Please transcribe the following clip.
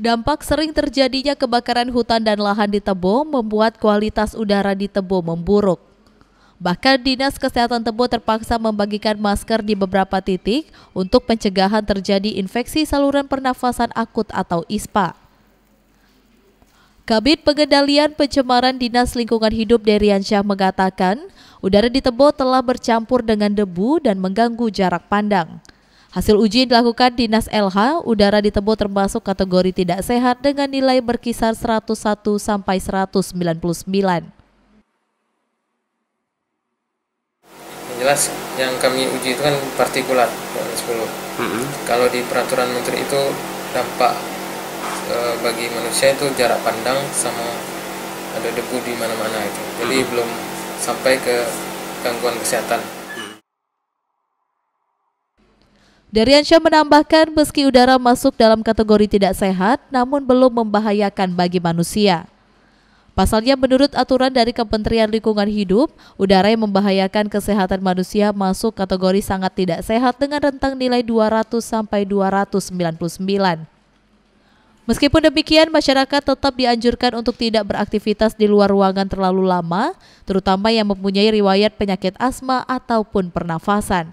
Dampak sering terjadinya kebakaran hutan dan lahan di Tebo membuat kualitas udara di Tebo memburuk. Bahkan Dinas Kesehatan Tebo terpaksa membagikan masker di beberapa titik untuk pencegahan terjadi infeksi saluran pernafasan akut atau ISPA. Kabit Pengendalian Pencemaran Dinas Lingkungan Hidup Derian Syah mengatakan, udara di Tebo telah bercampur dengan debu dan mengganggu jarak pandang. Hasil uji yang dilakukan Dinas LH, udara di Tebo termasuk kategori tidak sehat dengan nilai berkisar 101 sampai 199. Yang jelas yang kami uji itu kan partikulat 10. Mm -hmm. Kalau di peraturan menteri itu dampak e, bagi manusia itu jarak pandang sama ada debu di mana-mana itu. Jadi mm -hmm. belum sampai ke gangguan kesehatan. Daryansyah menambahkan meski udara masuk dalam kategori tidak sehat, namun belum membahayakan bagi manusia. Pasalnya menurut aturan dari Kementerian Lingkungan Hidup, udara yang membahayakan kesehatan manusia masuk kategori sangat tidak sehat dengan rentang nilai 200 sampai 299. Meskipun demikian, masyarakat tetap dianjurkan untuk tidak beraktivitas di luar ruangan terlalu lama, terutama yang mempunyai riwayat penyakit asma ataupun pernafasan.